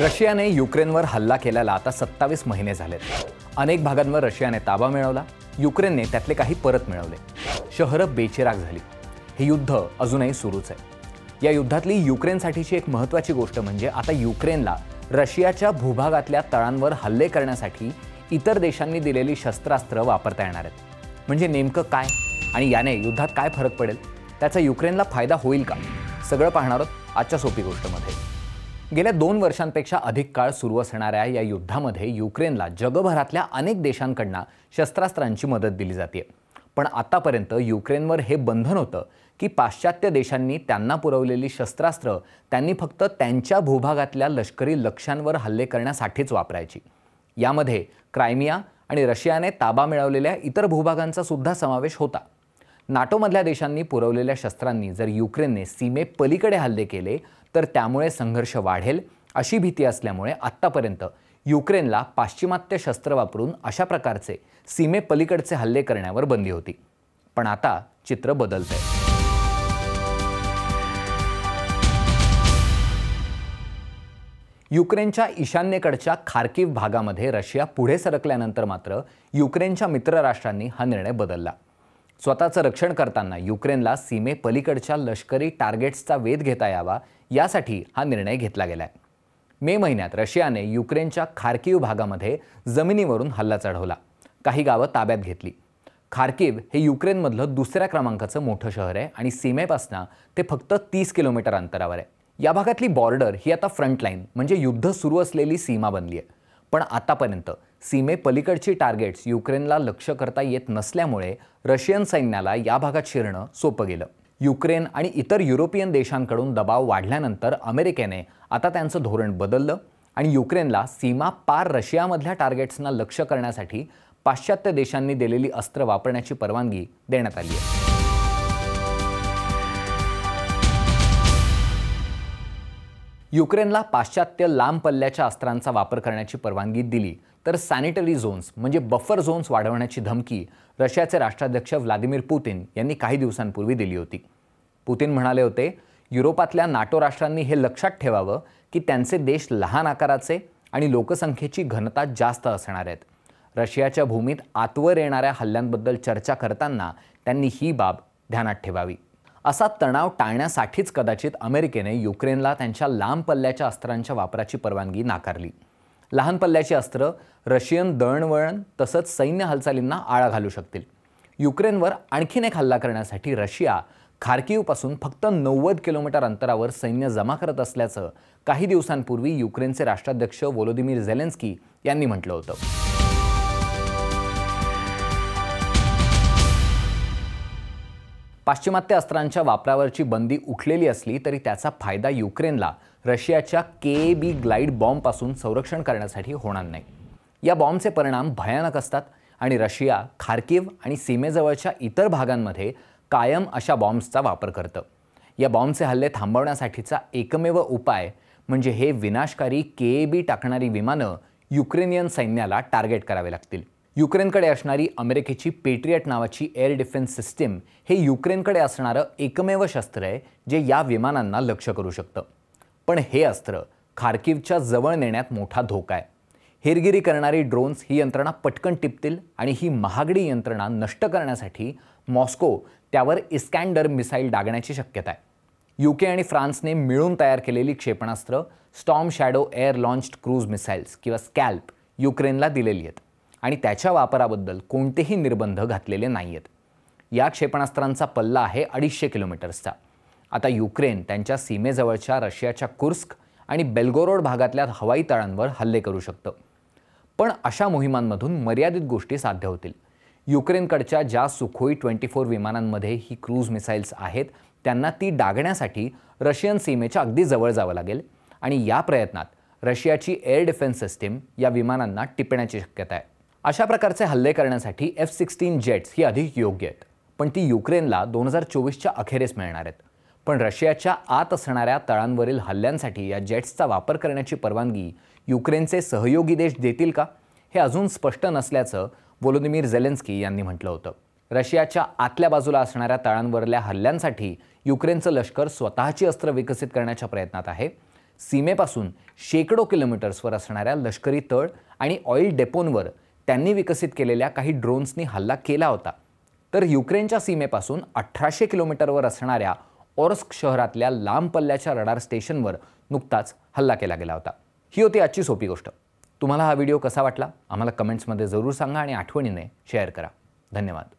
रशियाने युक्रेनवर हल्ला केल्याला आता सत्तावीस महिने झालेत अनेक भागांवर रशियाने ताबा मिळवला युक्रेनने त्यातले काही परत मिळवले शहरं बेचिराग झाली हे युद्ध अजूनही सुरूच आहे या युद्धातली युक्रेनसाठीची एक महत्त्वाची गोष्ट म्हणजे आता युक्रेनला रशियाच्या भूभागातल्या तळांवर हल्ले करण्यासाठी इतर देशांनी दिलेली शस्त्रास्त्र वापरता येणार आहेत म्हणजे नेमकं काय आणि याने युद्धात काय फरक पडेल त्याचा युक्रेनला फायदा होईल का सगळं पाहणार आहोत आजच्या सोपी गोष्टमध्ये गेल्या दोन वर्षांपेक्षा अधिक काळ सुरू असणाऱ्या या युद्धामध्ये युक्रेनला जगभरातल्या अनेक देशांकडनं शस्त्रास्त्रांची मदत दिली जाते पण आतापर्यंत युक्रेनवर हे बंधन होतं की पाश्चात्य देशांनी त्यांना पुरवलेली शस्त्रास्त्र त्यांनी फक्त त्यांच्या भूभागातल्या लष्करी लक्ष्यांवर हल्ले करण्यासाठीच वापरायची यामध्ये क्रायमिया आणि रशियाने ताबा मिळवलेल्या इतर भूभागांचा सुद्धा समावेश होता नाटोमधल्या देशांनी पुरवलेल्या शस्त्रांनी जर युक्रेनने सीमेपलीकडे हल्ले केले तर त्यामुळे संघर्ष वाढेल अशी भीती असल्यामुळे आत्तापर्यंत युक्रेनला पाश्चिमात्य शस्त्र वापरून अशा प्रकारचे सीमेपलीकडचे हल्ले करण्यावर बंदी होती पण आता चित्र बदलतंय युक्रेनच्या ईशान्येकडच्या खार्किव भागामध्ये रशिया पुढे सरकल्यानंतर मात्र युक्रेनच्या मित्रराष्ट्रांनी हा निर्णय बदलला स्वतःचं रक्षण करताना युक्रेनला सीमेपलीकडच्या लष्करी टार्गेट्सचा वेध घेता यावा यासाठी हा निर्णय घेतला गेला आहे मे महिन्यात रशियाने युक्रेनच्या खार्किव भागामध्ये जमिनीवरून हल्ला चढवला काही गावं ताब्यात घेतली खार्किव हे युक्रेनमधलं दुसऱ्या क्रमांकाचं मोठं शहर आहे आणि सीमेपासनं ते फक्त तीस किलोमीटर अंतरावर आहे या भागातली बॉर्डर ही आता फ्रंटलाईन म्हणजे युद्ध सुरू असलेली सीमा बनली आहे पण आतापर्यंत सीमेपलीकडची टार्गेट्स युक्रेनला लक्ष करता येत नसल्यामुळे रशियन सैन्याला या भागात शिरणं सोपं गेलं युक्रेन आणि इतर युरोपियन देशांकडून दबाव वाढल्यानंतर अमेरिकेने आता त्यांचं धोरण बदललं आणि युक्रेनला सीमा पार रशियामधल्या टार्गेट्सना लक्ष करण्यासाठी पाश्चात्य देशांनी दिलेली अस्त्र वापरण्याची परवानगी देण्यात आली आहे युक्रेनला पाश्चात्य लांब पल्ल्याच्या अस्त्रांचा वापर करण्याची परवानगी दिली तर सॅनिटरी झोन्स म्हणजे बफर झोन्स वाढवण्याची धमकी रशियाचे राष्ट्राध्यक्ष व्लादिमीर पुतीन यांनी काही दिवसांपूर्वी दिली होती पुतीन म्हणाले होते युरोपातल्या नाटो राष्ट्रांनी हे लक्षात ठेवावं की त्यांचे देश लहान आकाराचे आणि लोकसंख्येची घनता जास्त असणार आहेत रशियाच्या भूमीत आतवर येणाऱ्या हल्ल्यांबद्दल चर्चा करताना त्यांनी ही बाब ध्यानात ठेवावी असा तणाव टाळण्यासाठीच कदाचित अमेरिकेने युक्रेनला त्यांच्या लांब पल्ल्याच्या अस्त्रांच्या वापराची परवानगी नाकारली लहान पल्ल्याची अस्त्र रशियन दळणवळण तसंच सैन्य हालचालींना आळा घालू शकतील युक्रेनवर आणखीन एक हल्ला करण्यासाठी रशिया खार्किवपासून फक्त नव्वद किलोमीटर अंतरावर सैन्य जमा करत असल्याचं काही दिवसांपूर्वी युक्रेनचे राष्ट्राध्यक्ष वोलोदिमीर झेलेन्स्की यांनी म्हटलं होतं पाश्चिमात्य अस्त्रांच्या वापरावरची बंदी उठलेली असली तरी त्याचा फायदा युक्रेनला रशियाच्या के ए बी ग्लाइड बॉम्बपासून संरक्षण करण्यासाठी होणार नाही या बॉम्बचे परिणाम भयानक असतात आणि रशिया खार्किव आणि सीमेजवळच्या इतर भागांमध्ये कायम अशा बॉम्ब्सचा वापर करतं या बॉम्बचे हल्ले थांबवण्यासाठीचा एकमेव उपाय म्हणजे हे विनाशकारी के बी टाकणारी विमानं युक्रेनियन सैन्याला टार्गेट करावे लागतील युक्रेनकडे असणारी अमेरिकेची पेट्रियट नावाची एअर डिफेन्स सिस्टीम हे युक्रेनकडे असणारं एकमेव शस्त्र आहे जे या विमानांना लक्ष करू शकतं पण हे अस्त्र खार्किवच्या जवळ नेण्यात मोठा धोका आहे हेरगिरी करणारी ड्रोन्स ही यंत्रणा पटकन टिपतील आणि ही महागडी यंत्रणा नष्ट करण्यासाठी मॉस्को त्यावर इस्कॅन्डर मिसाईल डागण्याची शक्यता आहे यूके आणि फ्रान्सने मिळून तयार केलेली क्षेपणास्त्र Storm Shadow air launched cruise missiles किंवा स्कॅल्प युक्रेनला दिलेली आहेत आणि त्याच्या वापराबद्दल कोणतेही निर्बंध घातलेले नाही आहेत या क्षेपणास्त्रांचा पल्ला आहे अडीचशे किलोमीटर्सचा आता युक्रेन त्यांच्या सीमेजवळच्या रशियाच्या कुर्स्क आणि बेलगोरोड भागातल्या हवाई तळांवर हल्ले करू शकतं पण अशा मोहिमांमधून मर्यादित गोष्टी साध्य होतील युक्रेनकडच्या ज्या सुखोई ट्वेंटी फोर विमानांमध्ये ही क्रूज मिसाईल्स आहेत त्यांना ती डागण्यासाठी रशियन सीमेच्या अगदी जवळ जावं लागेल आणि या प्रयत्नात रशियाची एअर डिफेन्स सिस्टीम या विमानांना टिपण्याची शक्यता आहे अशा प्रकारचे हल्ले करण्यासाठी एफ सिक्स्टीन जेट्स ही अधिक योग्य आहेत पण ती युक्रेनला दोन हजार चोवीसच्या अखेरीस मिळणार आहेत पण रशियाच्या आत असणाऱ्या तळांवरील हल्ल्यांसाठी या जेट्सचा वापर करण्याची परवानगी युक्रेनचे सहयोगी देश देतील का हे अजून स्पष्ट नसल्याचं वोलोदिमीर झेलेन्स्की यांनी म्हटलं होतं रशियाच्या आतल्या बाजूला असणाऱ्या तळांवरल्या हल्ल्यांसाठी युक्रेनचं लष्कर स्वतःची अस्त्र विकसित करण्याच्या प्रयत्नात आहे सीमेपासून शेकडो किलोमीटर्सवर असणाऱ्या लष्करी तळ आणि ऑइल डेपोंवर त्यांनी विकसित केलेल्या काही ड्रोन्सनी हल्ला केला होता तर युक्रेनच्या सीमेपासून अठराशे किलोमीटरवर असणाऱ्या ऑर्स्क शहरातल्या लांब पल्ल्याच्या रडार स्टेशनवर नुकताच हल्ला केला गेला होता ही होती आजची सोपी गोष्ट तुम्हाला हा व्हिडिओ कसा वाटला आम्हाला कमेंट्समध्ये जरूर सांगा आणि आठवणीने शेअर करा धन्यवाद